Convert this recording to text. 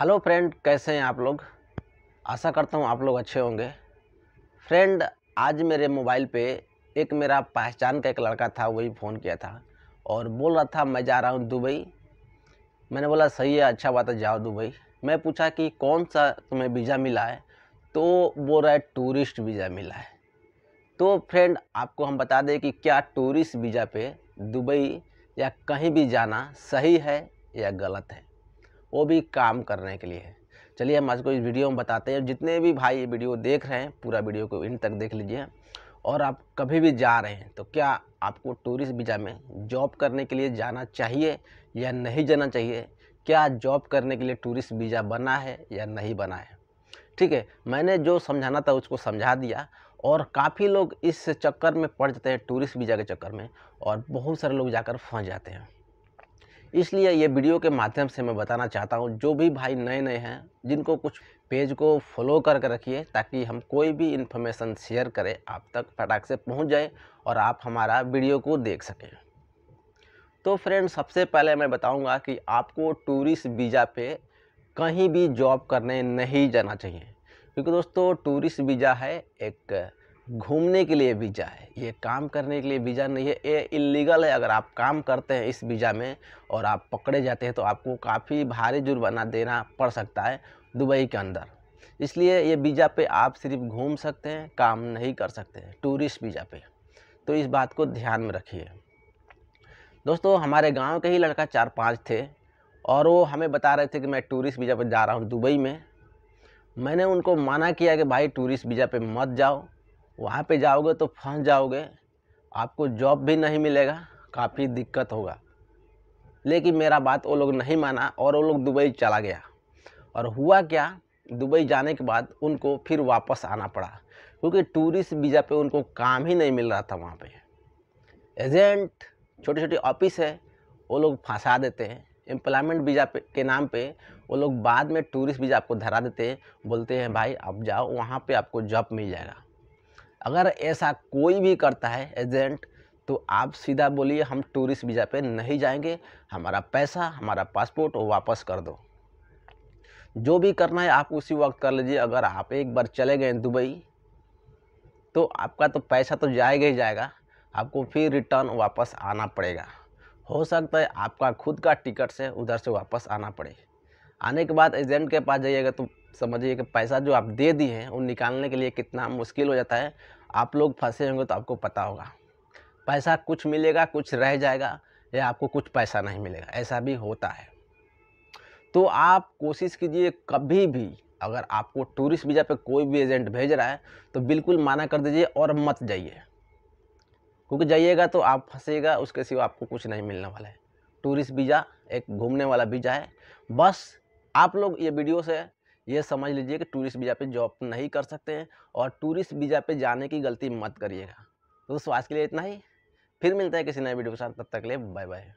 hello friend कैसे हैं आप लोग आशा करता हूँ आप लोग अच्छे होंगे फ्रेंड आज मेरे मोबाइल पे एक मेरा पहचान का एक लड़का था वही फ़ोन किया था और बोल रहा था मैं जा रहा हूँ दुबई मैंने बोला सही है अच्छा बात है जाओ दुबई मैं पूछा कि कौन सा तुम्हें वीज़ा मिला है तो वो रहा है टूरिस्ट वीज़ा मिला है तो फ्रेंड आपको हम बता दें कि क्या टूरिस्ट वीज़ा पे दुबई या कहीं भी जाना सही है या गलत है वो भी काम करने के लिए है चलिए हम आज को इस वीडियो में बताते हैं जितने भी भाई ये वीडियो देख रहे हैं पूरा वीडियो को इन तक देख लीजिए और आप कभी भी जा रहे हैं तो क्या आपको टूरिस्ट वीज़ा में जॉब करने के लिए जाना चाहिए या नहीं जाना चाहिए क्या जॉब करने के लिए टूरिस्ट वीज़ा बना है या नहीं बना है ठीक है मैंने जो समझाना था उसको समझा दिया और काफ़ी लोग इस चक्कर में पड़ जाते हैं टूरिस्ट वीज़ा के चक्कर में और बहुत सारे लोग जाकर फंस जाते हैं इसलिए ये वीडियो के माध्यम से मैं बताना चाहता हूँ जो भी भाई नए नए हैं जिनको कुछ पेज को फॉलो करके कर रखिए ताकि हम कोई भी इन्फॉर्मेशन शेयर करें आप तक फटाक से पहुँच जाए और आप हमारा वीडियो को देख सकें तो फ्रेंड सबसे पहले मैं बताऊँगा कि आपको टूरिस्ट वीज़ा पे कहीं भी जॉब करने नहीं जाना चाहिए क्योंकि दोस्तों टूरिस्ट वीज़ा है एक घूमने के लिए वीज़ा है ये काम करने के लिए वीज़ा नहीं है ये इलीगल है अगर आप काम करते हैं इस वीज़ा में और आप पकड़े जाते हैं तो आपको काफ़ी भारी जुर्माना देना पड़ सकता है दुबई के अंदर इसलिए ये वीज़ा पे आप सिर्फ घूम सकते हैं काम नहीं कर सकते हैं टूरिस्ट वीज़ा पे तो इस बात को ध्यान में रखिए दोस्तों हमारे गांव के ही लड़का चार पांच थे और वो हमें बता रहे थे कि मैं टूरिस्ट वीज़ा पर जा रहा हूँ दुबई में मैंने उनको मना किया कि भाई टूरिस्ट वीज़ा पे मत जाओ वहाँ पे जाओगे तो फंस जाओगे आपको जॉब भी नहीं मिलेगा काफ़ी दिक्कत होगा लेकिन मेरा बात वो लोग नहीं माना और वो लोग दुबई चला गया और हुआ क्या दुबई जाने के बाद उनको फिर वापस आना पड़ा क्योंकि टूरिस्ट वीज़ा पे उनको काम ही नहीं मिल रहा था वहाँ पे एजेंट छोटे छोटे ऑफिस है वो लोग फंसा देते हैं एम्प्लॉयमेंट वीज़ा पे के नाम पे वो लोग बाद में टूरिस्ट वीज़ा आपको धरा देते हैं बोलते हैं भाई आप जाओ वहाँ पे आपको जॉब मिल जाएगा अगर ऐसा कोई भी करता है एजेंट तो आप सीधा बोलिए हम टूरिस्ट वीज़ा पे नहीं जाएंगे हमारा पैसा हमारा पासपोर्ट वापस कर दो जो भी करना है आप उसी वक्त कर लीजिए अगर आप एक बार चले गए दुबई तो आपका तो पैसा तो जाएगा ही जाएगा आपको फिर रिटर्न वापस आना पड़ेगा हो सकता है आपका खुद का टिकट से उधर से वापस आना पड़े आने के बाद एजेंट के पास जाइएगा तो समझिए कि पैसा जो आप दे दिए हैं वो निकालने के लिए कितना मुश्किल हो जाता है आप लोग फंसे होंगे तो आपको पता होगा पैसा कुछ मिलेगा कुछ रह जाएगा या आपको कुछ पैसा नहीं मिलेगा ऐसा भी होता है तो आप कोशिश कीजिए कभी भी अगर आपको टूरिस्ट वीज़ा पे कोई भी एजेंट भेज रहा है तो बिल्कुल माना कर दीजिए और मत जाइए क्योंकि जाइएगा तो आप फंसेगा उसके सिवा आपको कुछ नहीं मिलने वाला है टूरिस्ट वीज़ा एक घूमने वाला वीज़ा है बस आप लोग ये वीडियो से ये समझ लीजिए कि टूरिस्ट वीज़ा पे जॉब नहीं कर सकते हैं और टूरिस्ट वीज़ा पे जाने की गलती मत करिएगा दोस्तों आज के लिए इतना ही फिर मिलता है किसी नए वीडियो के साथ तब तक ले बाय बाय